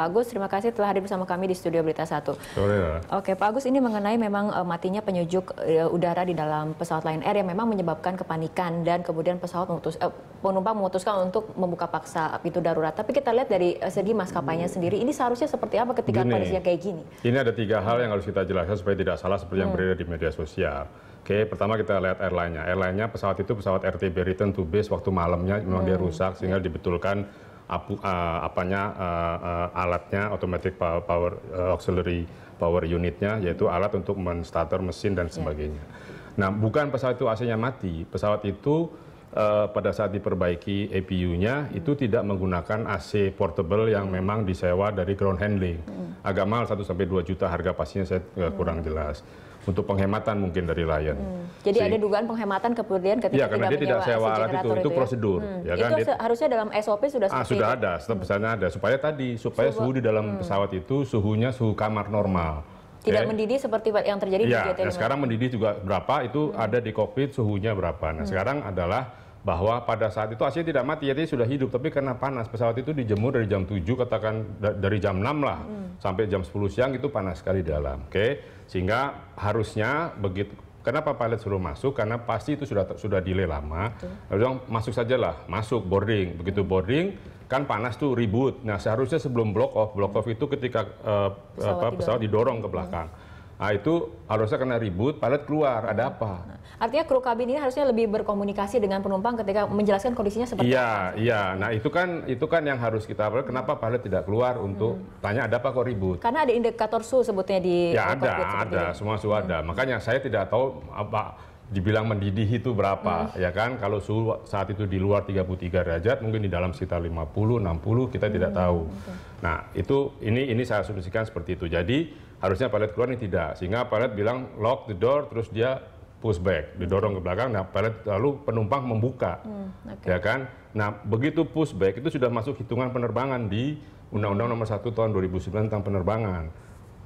Pak Agus, terima kasih telah hadir bersama kami di Studio Berita 1. Sore, Oke, Pak Agus, ini mengenai memang uh, matinya penyejuk uh, udara di dalam pesawat Lion Air yang memang menyebabkan kepanikan dan kemudian pesawat memutus, uh, penumpang memutuskan untuk membuka paksa pintu darurat. Tapi kita lihat dari uh, segi maskapainya hmm. sendiri, ini seharusnya seperti apa ketika gini, kondisinya kayak gini? Ini ada tiga hal hmm. yang harus kita jelaskan supaya tidak salah seperti yang hmm. beredar di media sosial. Oke, pertama kita lihat airline-nya. Airline-nya pesawat itu pesawat RTB return to base waktu malamnya memang hmm. dia rusak sehingga ya. dibetulkan apu, eh, apanya eh, eh, alatnya automatic power, auxiliary power unitnya yaitu alat untuk menstarter mesin dan ya. sebagainya. Yeah. Nah, bukan pesawat itu AC-nya mati, pesawat itu uh, pada saat diperbaiki APU-nya itu tidak menggunakan AC portable yang hmm. memang disewa dari ground handling. Hmm. Agak mahal 1 sampai 2 juta harga pastinya saya kurang hmm. jelas untuk penghematan mungkin dari Lion. Hmm. Jadi si. ada dugaan penghematan kemudian ketika ya, karena tidak dia tidak sewa alat itu, itu, itu ya. prosedur. Hmm. Ya kan? Itu harusnya dalam SOP sudah ah, sudah ada, setiap hmm. ada supaya tadi supaya suhu, suhu di dalam hmm. pesawat itu suhunya suhu kamar normal. Tidak okay. Eh, mendidih seperti yang terjadi iya, ya, di JT5. sekarang mendidih juga berapa itu hmm. ada di kokpit suhunya berapa. Nah hmm. sekarang adalah bahwa pada saat itu asli tidak mati, jadi sudah hidup, tapi karena panas pesawat itu dijemur dari jam 7 katakan dari jam 6 lah hmm. sampai jam 10 siang itu panas sekali dalam, oke? Okay? Sehingga harusnya begitu Kenapa pilot suruh masuk? Karena pasti itu sudah sudah delay lama. Lalu bilang masuk sajalah, masuk boarding. Begitu boarding kan panas tuh ribut. Nah seharusnya sebelum block off, block off itu ketika uh, pesawat, apa, pesawat didorong ke belakang. Hmm Nah itu harusnya kena ribut, pilot keluar, ada apa? Nah, artinya kru kabin ini harusnya lebih berkomunikasi dengan penumpang ketika menjelaskan kondisinya seperti iya, apa. Iya, iya. Nah itu kan itu kan yang harus kita kenapa pilot tidak keluar untuk hmm. tanya ada apa kok ribut? Karena ada indikator suhu sebutnya di Ya ada, ada, ini. semua su ada. Hmm. Makanya saya tidak tahu apa dibilang mendidih itu berapa hmm. ya kan kalau suhu saat itu di luar 33 derajat mungkin di dalam sekitar 50 60 kita hmm. tidak tahu. Okay. Nah, itu ini ini saya asumsikan seperti itu. Jadi harusnya pilot keluar ini tidak sehingga pilot bilang lock the door terus dia push back didorong ke belakang nah pilot lalu penumpang membuka hmm, okay. ya kan nah begitu push back itu sudah masuk hitungan penerbangan di Undang-Undang Nomor 1 Tahun 2009 tentang penerbangan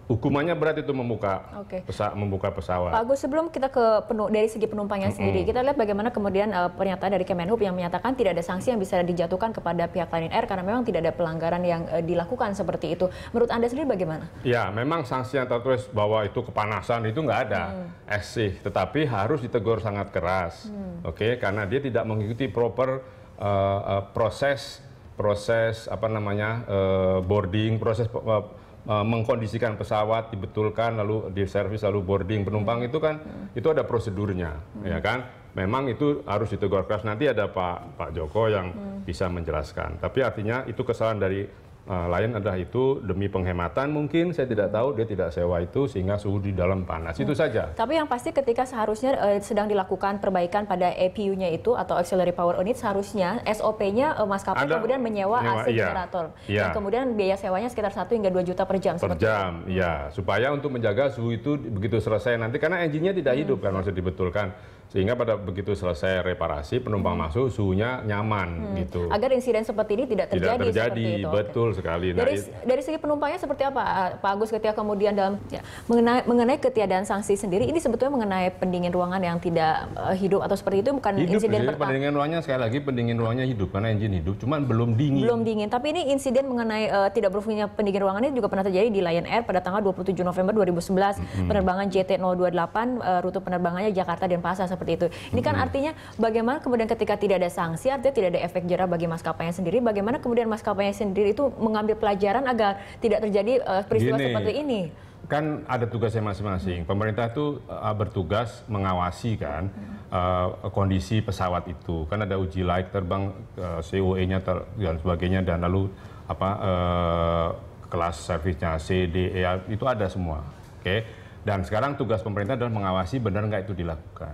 Hukumannya berat itu membuka okay. pesa membuka pesawat. Pak Agus, sebelum kita ke penuh, dari segi penumpangnya mm -hmm. sendiri, kita lihat bagaimana kemudian uh, pernyataan dari Kemenhub yang menyatakan tidak ada sanksi yang bisa dijatuhkan kepada pihak Lion Air karena memang tidak ada pelanggaran yang uh, dilakukan seperti itu. Menurut Anda sendiri bagaimana? Ya, memang sanksi yang tertulis bahwa itu kepanasan itu nggak ada mm. sih, tetapi harus ditegur sangat keras, mm. oke? Okay? Karena dia tidak mengikuti proper uh, uh, proses proses apa namanya uh, boarding proses uh, Eh, mengkondisikan pesawat dibetulkan lalu di servis lalu boarding iya. penumpang itu kan hmm. itu ada prosedurnya hmm. ya kan memang itu harus ditegur keras nanti ada Pak Pak Joko yang hmm. bisa menjelaskan tapi artinya itu kesalahan dari uh, lain adalah itu demi penghematan mungkin saya tidak tahu dia tidak sewa itu sehingga suhu di dalam panas hmm. itu saja. Tapi yang pasti ketika seharusnya uh, sedang dilakukan perbaikan pada EPU-nya itu atau auxiliary power unit seharusnya SOP-nya uh, eh, maskapai Anda, kemudian menyewa nyewa, AC iya, generator iya. dan kemudian biaya sewanya sekitar satu hingga 2 juta per jam. Per jam, itu. ya supaya untuk menjaga suhu itu begitu selesai nanti karena engine-nya tidak hmm. hidup kan masih dibetulkan sehingga pada begitu selesai reparasi penumpang hmm. masuk suhunya nyaman hmm. gitu agar insiden seperti ini tidak terjadi tidak terjadi itu. betul Oke. sekali nah, dari dari segi penumpangnya seperti apa Pak Agus ketika kemudian dalam ya, mengenai mengenai ketiadaan sanksi sendiri ini sebetulnya mengenai pendingin ruangan yang tidak uh, hidup atau seperti itu bukan hidup, insiden pertama pendingin ruangnya sekali lagi pendingin ruangnya hidup karena engine hidup cuman belum dingin belum dingin tapi ini insiden mengenai uh, tidak berfungsinya pendingin ruangan ini juga pernah terjadi di Lion Air pada tanggal 27 November 2011 hmm. penerbangan JT 028 uh, rute penerbangannya Jakarta dan Pasar seperti itu. Ini kan hmm. artinya bagaimana kemudian ketika tidak ada sanksi artinya tidak ada efek jerah bagi maskapainya sendiri. Bagaimana kemudian maskapainya sendiri itu mengambil pelajaran agar tidak terjadi uh, peristiwa Gini, seperti ini? Kan ada tugasnya masing-masing. Hmm. Pemerintah itu uh, bertugas mengawasi kan uh, kondisi pesawat itu. Kan ada uji laik terbang uh, COE-nya ter dan sebagainya dan lalu apa uh, kelas servisnya C, D, E itu ada semua. Oke. Okay? Dan sekarang tugas pemerintah adalah mengawasi benar nggak itu dilakukan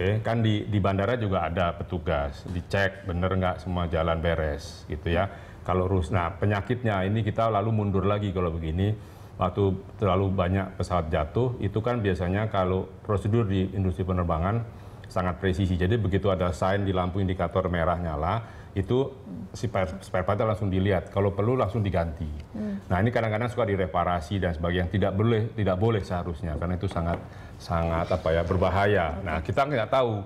okay? kan di, di bandara juga ada petugas dicek bener nggak semua jalan beres gitu ya kalau rus nah penyakitnya ini kita lalu mundur lagi kalau begini waktu terlalu banyak pesawat jatuh itu kan biasanya kalau prosedur di industri penerbangan sangat presisi. Jadi begitu ada sign di lampu indikator merah nyala, itu si spare part langsung dilihat. Kalau perlu langsung diganti. Hmm. Nah ini kadang-kadang suka direparasi dan sebagainya. Tidak boleh, tidak boleh seharusnya karena itu sangat sangat apa ya berbahaya. Nah kita nggak tahu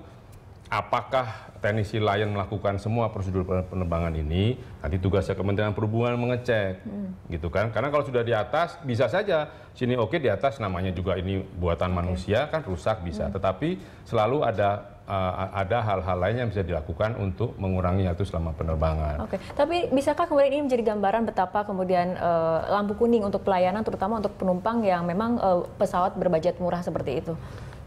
apakah teknisi Lion melakukan semua prosedur penerbangan ini, nanti tugasnya Kementerian Perhubungan mengecek, hmm. gitu kan? Karena kalau sudah di atas, bisa saja sini oke di atas namanya juga ini buatan okay. manusia kan rusak bisa, hmm. tetapi selalu ada uh, ada hal-hal lain yang bisa dilakukan untuk mengurangi itu selama penerbangan. Oke, okay. tapi bisakah kemudian ini menjadi gambaran betapa kemudian uh, lampu kuning untuk pelayanan, terutama untuk penumpang yang memang uh, pesawat berbudget murah seperti itu?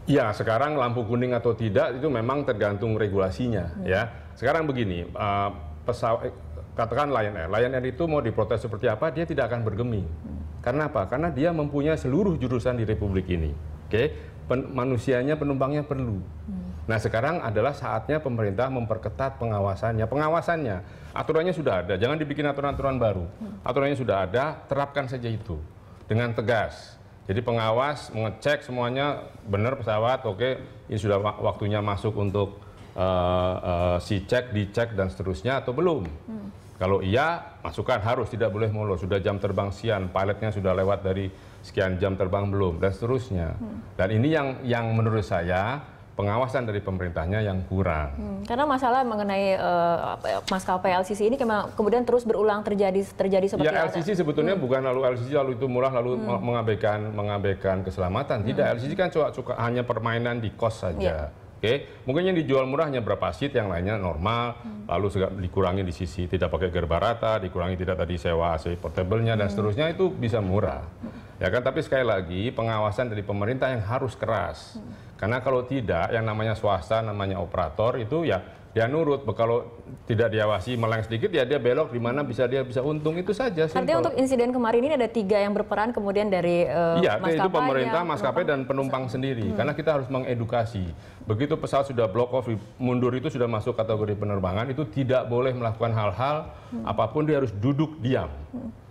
Ya, sekarang lampu kuning atau tidak itu memang tergantung regulasinya hmm. ya. Sekarang begini, uh, eh, pesawat eh, katakan Lion Air. Lion Air itu mau diprotes seperti apa, dia tidak akan bergeming. Hmm. Karena apa? Karena dia mempunyai seluruh jurusan di republik ini. Oke, Pen manusianya penumpangnya perlu. Hmm. Nah, sekarang adalah saatnya pemerintah memperketat pengawasannya. Pengawasannya, aturannya sudah ada, jangan dibikin aturan-aturan baru. Hmm. Aturannya sudah ada, terapkan saja itu dengan tegas jadi pengawas mengecek semuanya benar pesawat, oke, okay, ini sudah waktunya masuk untuk uh, uh, si cek, dicek dan seterusnya atau belum. Hmm. Kalau iya, masukkan harus tidak boleh molor. Sudah jam terbang sian, pilotnya sudah lewat dari sekian jam terbang belum dan seterusnya. Hmm. Dan ini yang yang menurut saya pengawasan dari pemerintahnya yang kurang. Hmm, karena masalah mengenai uh, maskapai LCC ini kemudian terus berulang terjadi terjadi seperti ya, LCC ada. sebetulnya hmm. bukan lalu LCC lalu itu murah lalu hmm. mengabaikan mengabaikan keselamatan. Tidak, hmm. LCC kan cuma hanya permainan di kos saja. Yeah. Oke, okay. mungkin yang dijual murah hanya berapa seat, yang lainnya normal, hmm. lalu dikurangi di sisi tidak pakai gerbarata, dikurangi tidak tadi sewa AC portable-nya dan hmm. seterusnya itu bisa murah. Hmm. Ya kan, tapi sekali lagi pengawasan dari pemerintah yang harus keras. Hmm. Karena kalau tidak, yang namanya swasta, namanya operator itu ya dia nurut. Kalau tidak diawasi meleng sedikit ya dia belok di mana bisa dia bisa untung itu saja. Simple. Artinya untuk insiden kemarin ini ada tiga yang berperan kemudian dari uh, iya, maskapai itu pemerintah, maskapai dan penumpang pesawat. Hmm. sendiri. Hmm. Karena kita harus mengedukasi. Begitu pesawat sudah block off, mundur itu sudah masuk kategori penerbangan itu tidak boleh melakukan hal-hal hmm. apapun dia harus duduk diam. Hmm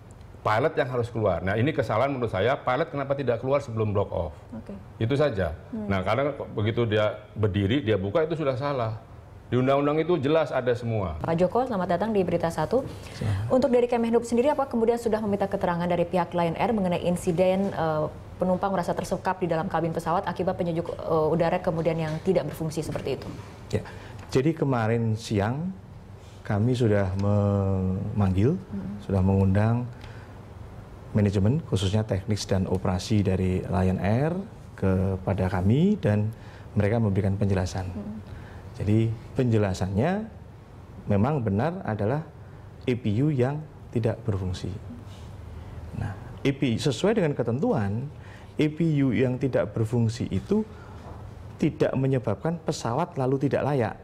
pilot yang harus keluar. Nah ini kesalahan menurut saya, pilot kenapa tidak keluar sebelum block off? Okay. Itu saja. Hmm. Nah karena begitu dia berdiri, dia buka itu sudah salah. Di undang-undang itu jelas ada semua. Pak Joko, selamat datang di Berita Satu. Untuk dari Kemenhub sendiri, apa kemudian sudah meminta keterangan dari pihak Lion Air mengenai insiden uh, penumpang merasa tersekap di dalam kabin pesawat akibat penyejuk uh, udara kemudian yang tidak berfungsi seperti itu? Ya, jadi kemarin siang kami sudah memanggil, hmm. sudah mengundang manajemen khususnya teknis dan operasi dari Lion Air kepada kami dan mereka memberikan penjelasan. Hmm. Jadi penjelasannya memang benar adalah EPU yang tidak berfungsi. Nah, EPU sesuai dengan ketentuan EPU yang tidak berfungsi itu tidak menyebabkan pesawat lalu tidak layak.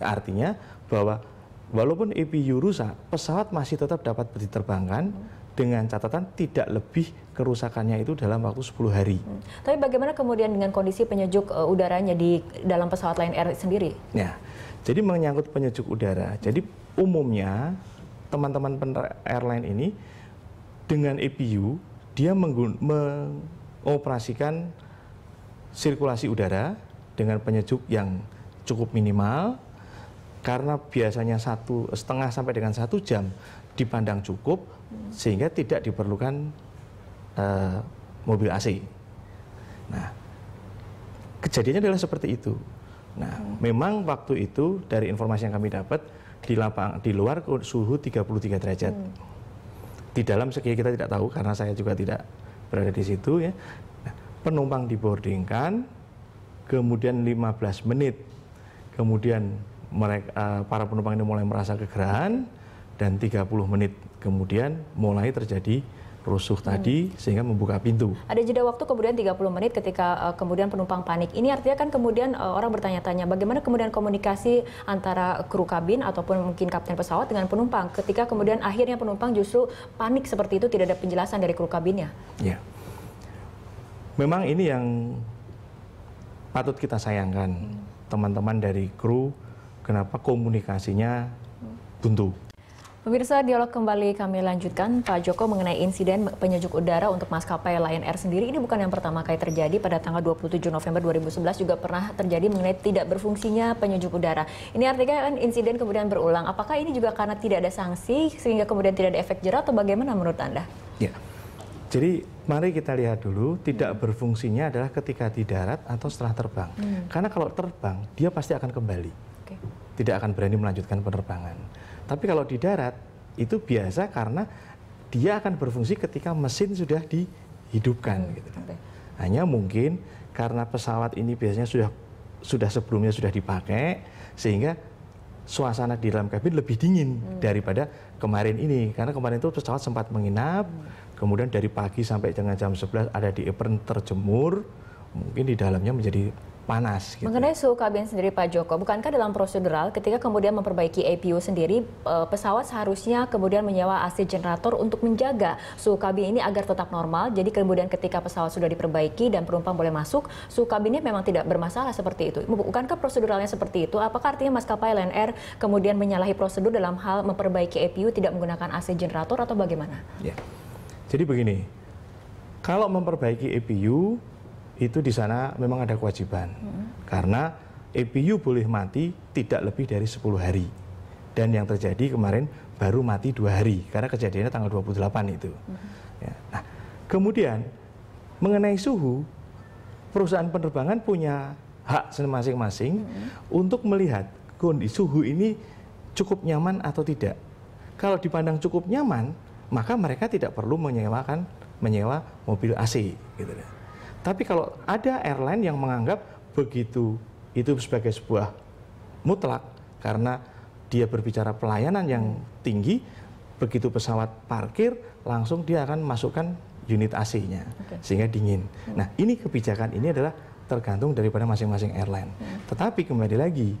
Artinya bahwa walaupun EPU rusak, pesawat masih tetap dapat diterbangkan. Hmm dengan catatan tidak lebih kerusakannya itu dalam waktu 10 hari. Hmm. Tapi bagaimana kemudian dengan kondisi penyejuk uh, udaranya di dalam pesawat Lion Air sendiri? Ya, jadi menyangkut penyejuk udara. Jadi umumnya teman-teman airline ini dengan EPU dia mengoperasikan sirkulasi udara dengan penyejuk yang cukup minimal karena biasanya satu setengah sampai dengan satu jam dipandang cukup sehingga tidak diperlukan uh, mobil AC. Nah, kejadiannya adalah seperti itu. Nah, hmm. memang waktu itu dari informasi yang kami dapat di lapang di luar suhu 33 derajat. Hmm. Di dalam segi kita tidak tahu karena saya juga tidak berada di situ ya. Nah, penumpang dibordingkan, kemudian 15 menit, kemudian mereka eh, para penumpang ini mulai merasa kegerahan. Hmm dan 30 menit kemudian mulai terjadi rusuh hmm. tadi sehingga membuka pintu. Ada jeda waktu kemudian 30 menit ketika uh, kemudian penumpang panik. Ini artinya kan kemudian uh, orang bertanya-tanya bagaimana kemudian komunikasi antara kru kabin ataupun mungkin kapten pesawat dengan penumpang ketika kemudian akhirnya penumpang justru panik seperti itu tidak ada penjelasan dari kru kabinnya. Ya. Memang ini yang patut kita sayangkan hmm. teman-teman hmm. dari kru kenapa komunikasinya buntu. Pemirsa, dialog kembali kami lanjutkan. Pak Joko mengenai insiden penyejuk udara untuk maskapai Lion Air sendiri ini bukan yang pertama kali terjadi pada tanggal 27 November 2011 juga pernah terjadi mengenai tidak berfungsinya penyejuk udara. Ini artinya kan insiden kemudian berulang. Apakah ini juga karena tidak ada sanksi sehingga kemudian tidak ada efek jerah atau bagaimana menurut Anda? Ya. Jadi mari kita lihat dulu tidak berfungsinya adalah ketika di darat atau setelah terbang. Hmm. Karena kalau terbang dia pasti akan kembali. Okay. Tidak akan berani melanjutkan penerbangan. Tapi kalau di darat itu biasa karena dia akan berfungsi ketika mesin sudah dihidupkan hmm. gitu Okay. Hanya mungkin karena pesawat ini biasanya sudah sudah sebelumnya sudah dipakai sehingga suasana di dalam kabin lebih dingin hmm. daripada kemarin ini karena kemarin itu pesawat sempat menginap hmm. kemudian dari pagi sampai dengan jam 11 ada di apron terjemur mungkin di dalamnya menjadi panas. Gitu. Mengenai suhu kabin sendiri Pak Joko, bukankah dalam prosedural ketika kemudian memperbaiki APU sendiri, eh, pesawat seharusnya kemudian menyewa AC generator untuk menjaga suhu kabin ini agar tetap normal. Jadi kemudian ketika pesawat sudah diperbaiki dan penumpang boleh masuk, suhu kabinnya memang tidak bermasalah seperti itu. Bukankah proseduralnya seperti itu? Apakah artinya maskapai Lion Air kemudian menyalahi prosedur dalam hal memperbaiki APU tidak menggunakan AC generator atau bagaimana? Ya. Jadi begini, kalau memperbaiki APU itu di sana memang ada kewajiban hmm. karena EPU boleh mati tidak lebih dari 10 hari dan yang terjadi kemarin baru mati dua hari karena kejadiannya tanggal 28 itu. Hmm. Ya. Nah, kemudian mengenai suhu perusahaan penerbangan punya hak masing-masing hmm. untuk melihat kondisi suhu ini cukup nyaman atau tidak. Kalau dipandang cukup nyaman, maka mereka tidak perlu menyewakan menyewa mobil AC gitu tapi kalau ada airline yang menganggap begitu itu sebagai sebuah mutlak karena dia berbicara pelayanan yang tinggi, begitu pesawat parkir langsung dia akan masukkan unit AC-nya okay. sehingga dingin. Hmm. Nah, ini kebijakan ini adalah tergantung daripada masing-masing airline. Hmm. Tetapi kembali lagi,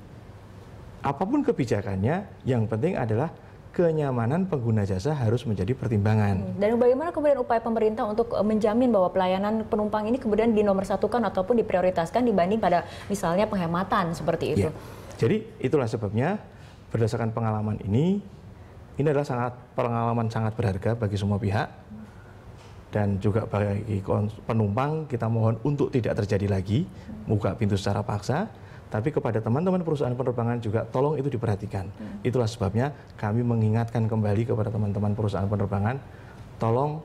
apapun kebijakannya, yang penting adalah kenyamanan pengguna jasa harus menjadi pertimbangan. Hmm, dan bagaimana kemudian upaya pemerintah untuk e, menjamin bahwa pelayanan penumpang ini kemudian dinomorsatukan ataupun diprioritaskan dibanding pada misalnya penghematan seperti itu? Ya. Jadi itulah sebabnya berdasarkan pengalaman ini, ini adalah sangat pengalaman sangat berharga bagi semua pihak dan juga bagi penumpang kita mohon untuk tidak terjadi lagi buka pintu secara paksa tapi kepada teman-teman perusahaan penerbangan juga tolong itu diperhatikan. Hmm. Itulah sebabnya kami mengingatkan kembali kepada teman-teman perusahaan penerbangan, tolong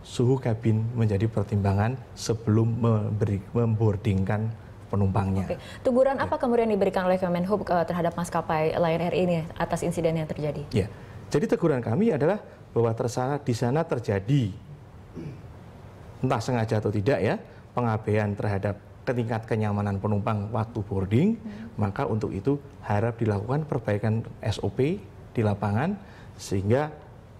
suhu kabin menjadi pertimbangan sebelum memberi, memboardingkan penumpangnya. Oke. Teguran ya. apa kemudian diberikan oleh Kemenhub eh, terhadap maskapai Lion Air ini atas insiden yang terjadi? Ya. Jadi teguran kami adalah bahwa tersana di sana terjadi entah sengaja atau tidak ya pengabaian terhadap tingkat kenyamanan penumpang waktu boarding, hmm. maka untuk itu harap dilakukan perbaikan SOP di lapangan sehingga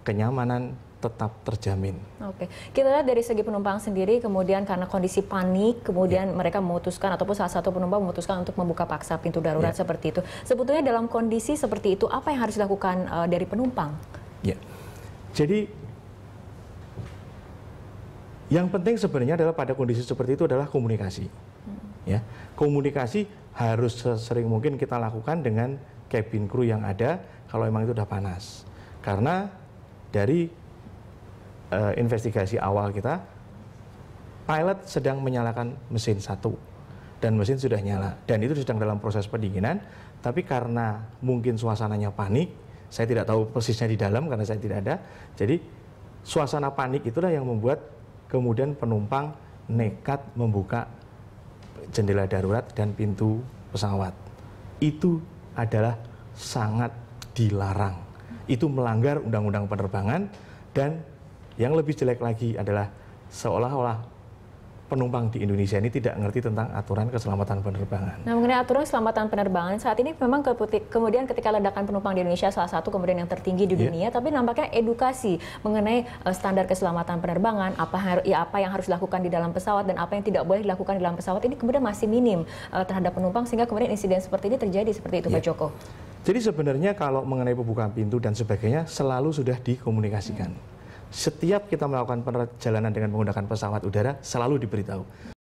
kenyamanan tetap terjamin. Oke, kita lihat dari segi penumpang sendiri, kemudian karena kondisi panik, kemudian ya. mereka memutuskan ataupun salah satu penumpang memutuskan untuk membuka paksa pintu darurat ya. seperti itu. Sebetulnya dalam kondisi seperti itu, apa yang harus dilakukan uh, dari penumpang? Ya, jadi yang penting sebenarnya adalah pada kondisi seperti itu adalah komunikasi ya komunikasi harus sering mungkin kita lakukan dengan cabin crew yang ada kalau memang itu sudah panas karena dari uh, investigasi awal kita pilot sedang menyalakan mesin satu dan mesin sudah nyala dan itu sedang dalam proses pendinginan tapi karena mungkin suasananya panik saya tidak tahu persisnya di dalam karena saya tidak ada jadi suasana panik itulah yang membuat kemudian penumpang nekat membuka jendela darurat dan pintu pesawat. Itu adalah sangat dilarang. Itu melanggar undang-undang penerbangan dan yang lebih jelek lagi adalah seolah-olah penumpang di Indonesia ini tidak ngerti tentang aturan keselamatan penerbangan. Nah, mengenai aturan keselamatan penerbangan, saat ini memang kemudian ketika ledakan penumpang di Indonesia salah satu kemudian yang tertinggi di yeah. dunia, tapi nampaknya edukasi mengenai uh, standar keselamatan penerbangan, apa ya, apa yang harus dilakukan di dalam pesawat dan apa yang tidak boleh dilakukan di dalam pesawat ini kemudian masih minim uh, terhadap penumpang sehingga kemudian insiden seperti ini terjadi seperti itu, yeah. Pak iya. Joko. Jadi sebenarnya kalau mengenai pembukaan pintu dan sebagainya selalu sudah dikomunikasikan. Hmm setiap kita melakukan perjalanan dengan menggunakan pesawat udara selalu diberitahu